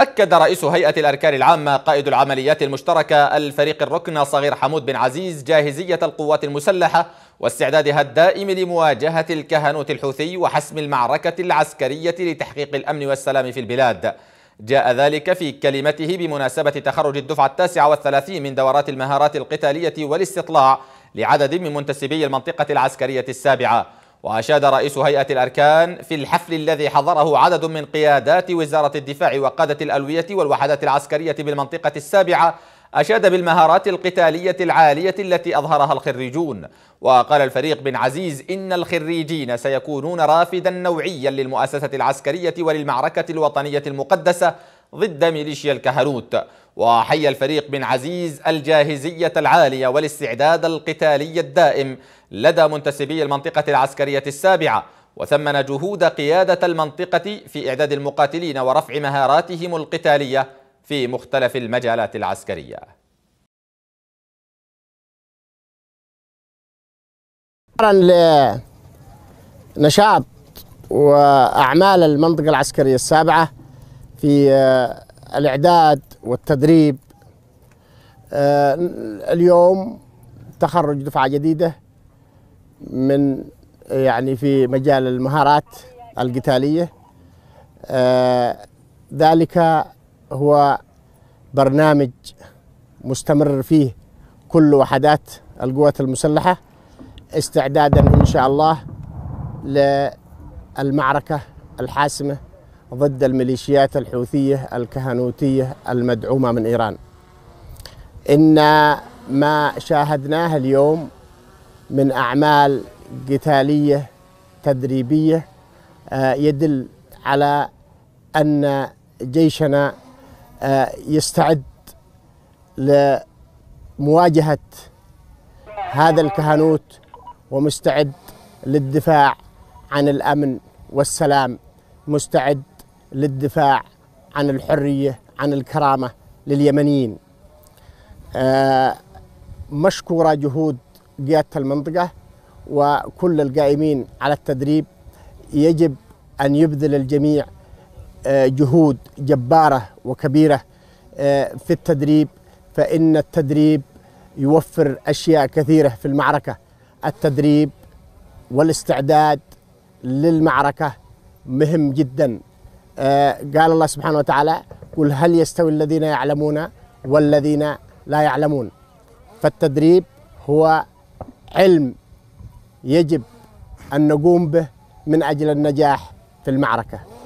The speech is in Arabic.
أكد رئيس هيئة الأركان العامة قائد العمليات المشتركة الفريق الركن صغير حمود بن عزيز جاهزية القوات المسلحة واستعدادها الدائم لمواجهة الكهنوت الحوثي وحسم المعركة العسكرية لتحقيق الأمن والسلام في البلاد جاء ذلك في كلمته بمناسبة تخرج الدفعة التاسعة والثلاثين من دورات المهارات القتالية والاستطلاع لعدد من منتسبي المنطقة العسكرية السابعة وأشاد رئيس هيئة الأركان في الحفل الذي حضره عدد من قيادات وزارة الدفاع وقادة الألوية والوحدات العسكرية بالمنطقة السابعة أشاد بالمهارات القتالية العالية التي أظهرها الخريجون وقال الفريق بن عزيز إن الخريجين سيكونون رافدا نوعيا للمؤسسة العسكرية وللمعركة الوطنية المقدسة ضد ميليشيا الكهنوت وحي الفريق بن عزيز الجاهزية العالية والاستعداد القتالي الدائم لدى منتسبي المنطقة العسكرية السابعة وثمن جهود قيادة المنطقة في إعداد المقاتلين ورفع مهاراتهم القتالية في مختلف المجالات العسكرية نشاط وأعمال المنطقة العسكرية السابعة في آه، الإعداد والتدريب آه، اليوم تخرج دفعة جديدة من يعني في مجال المهارات القتالية آه، ذلك هو برنامج مستمر فيه كل وحدات القوات المسلحة استعدادا إن شاء الله للمعركة الحاسمة ضد الميليشيات الحوثية الكهنوتية المدعومة من إيران إن ما شاهدناه اليوم من أعمال قتالية تدريبية آه، يدل على أن جيشنا آه، يستعد لمواجهة هذا الكهنوت ومستعد للدفاع عن الأمن والسلام مستعد للدفاع عن الحرية عن الكرامة لليمنيين آه، مشكورة جهود قيادة المنطقة وكل القائمين على التدريب يجب أن يبذل الجميع جهود جبارة وكبيرة آه، في التدريب فإن التدريب يوفر أشياء كثيرة في المعركة التدريب والاستعداد للمعركة مهم جدا آه، قال الله سبحانه وتعالى قل هل يستوي الذين يعلمون والذين لا يعلمون فالتدريب هو علم يجب أن نقوم به من أجل النجاح في المعركة